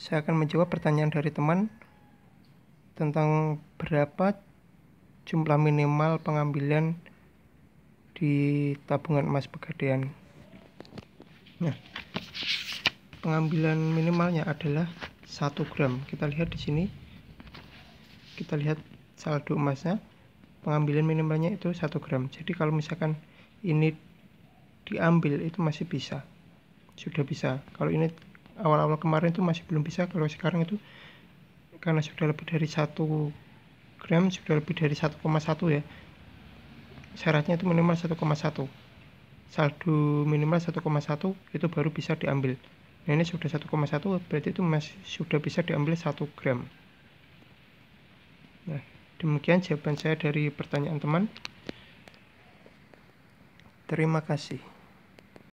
saya akan menjawab pertanyaan dari teman tentang berapa jumlah minimal pengambilan di tabungan emas pegadaian. Nah, pengambilan minimalnya adalah 1 gram. Kita lihat di sini. Kita lihat saldo emasnya. Pengambilan minimalnya itu 1 gram. Jadi kalau misalkan ini diambil itu masih bisa. Sudah bisa. Kalau ini awal-awal kemarin itu masih belum bisa kalau sekarang itu karena sudah lebih dari satu gram sudah lebih dari 1,1 ya syaratnya itu minimal 1,1 saldo minimal 1,1 itu baru bisa diambil nah ini sudah 1,1 berarti itu masih sudah bisa diambil 1 gram nah demikian jawaban saya dari pertanyaan teman terima kasih